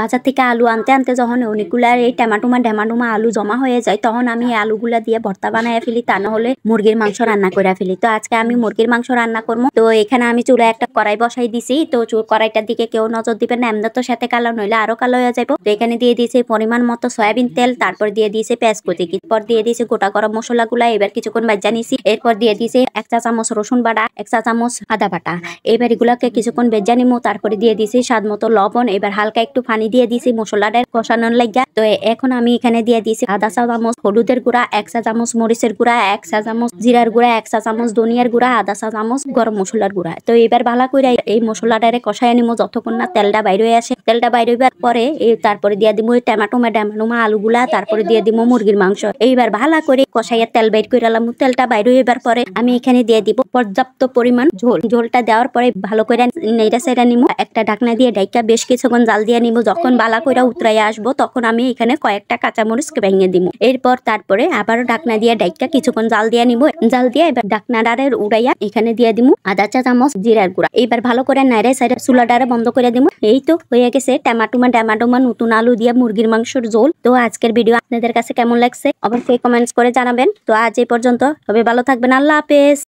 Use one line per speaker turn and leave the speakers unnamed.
বাজার থেকে আলু আনতে আনতে যখন অনেকগুলার এই টেমাটুমা ডেমাটুমা আলু জমা হয়ে যায় তখন আমি আলুগুলা দিয়ে ভর্তা বানাই ফেলি তা হলে মুরগির মাংস রান্না করে ফেলি তো আজকে আমি মুরগির মাংস রান্না করবো তো এখানে আমি চুলা একটা কড়াই বসাই দিছি তো কড়াইটার দিকে কেউ নজর দিবে না এমনি তো সাথে কালো নইলে আরো কালো হয়ে যাবো তো এখানে দিয়ে দিয়েছে পরিমাণ মতো সয়াবিন তেল তারপর দিয়ে দিয়েছে পেঁয়াজ কুচি এরপর দিয়ে দিয়েছে গোটা গরম মশলা গুলা এবার কিছুক্ষণ বাজ্যা নিছি এরপর দিয়ে দিয়েছে এক চা চামচ রসুন বাটা এক চা চামচ আদা বাটা এবার এগুলাকে কিছুক্ষণ বেজ নিমো তারপরে দিয়ে দিয়েছি স্বাদ মতো লবণ এবার হালকা একটু ফানি পানি দিয়ে দিছি মশলাটা কষানোর লাগিয়া তো এখন আমি এখানে দিয়ে দিছি আধা চা চামচ হলুদের গুঁড়া এক চা চামচ মরিচের গুঁড়া এক চা চামচ জিরার গুঁড়া এক চা চামচ ধনিয়ার গুঁড়া আধা চা চামচ গরম মশলার গুঁড়া তো এবার ভালো করে এই মশলাটারে কষাই নিমো যতক্ষণ না তেলটা বাইরে আসে তেলটা বাইরে পরে তারপরে দিয়ে দিব টমেটো আলু আলুগুলা তারপরে দিয়ে দিব মুরগির মাংস এইবার ভালো করে কষাইয়া তেল বাইর করে আলাম তেলটা বাইরে এবার পরে আমি এখানে দিয়ে দিব পর্যাপ্ত পরিমাণ ঝোল ঝোলটা দেওয়ার পরে ভালো করে নেইটা সাইডা নিমো একটা ঢাকনা দিয়ে ডাইকা বেশ কিছুক্ষণ জাল দিয়ে নিবো যখন বালা কইরা উতরাই আসবো তখন আমি এখানে কয়েকটা কাঁচামরিচকে ভেঙে দিব এরপর তারপরে আবারও ডাকনা দিয়ে ডাইকা কিছুক্ষণ জাল দিয়ে নিব জাল দিয়ে এবার ডাকনা ডারের উড়াইয়া এখানে দিয়ে দিব আদা চা চামচ জিরার গুঁড়া এবার ভালো করে নাইরে সাইরে চুলা ডারে বন্ধ করে দিব এই তো হয়ে গেছে ট্যামাটুমা ট্যামাটুমা নতুন আলু দিয়ে মুরগির মাংসর ঝোল তো আজকের ভিডিও আপনাদের কাছে কেমন লাগছে অবশ্যই কমেন্টস করে জানাবেন তো আজ এই পর্যন্ত তবে ভালো থাকবেন আল্লাহ হাফেজ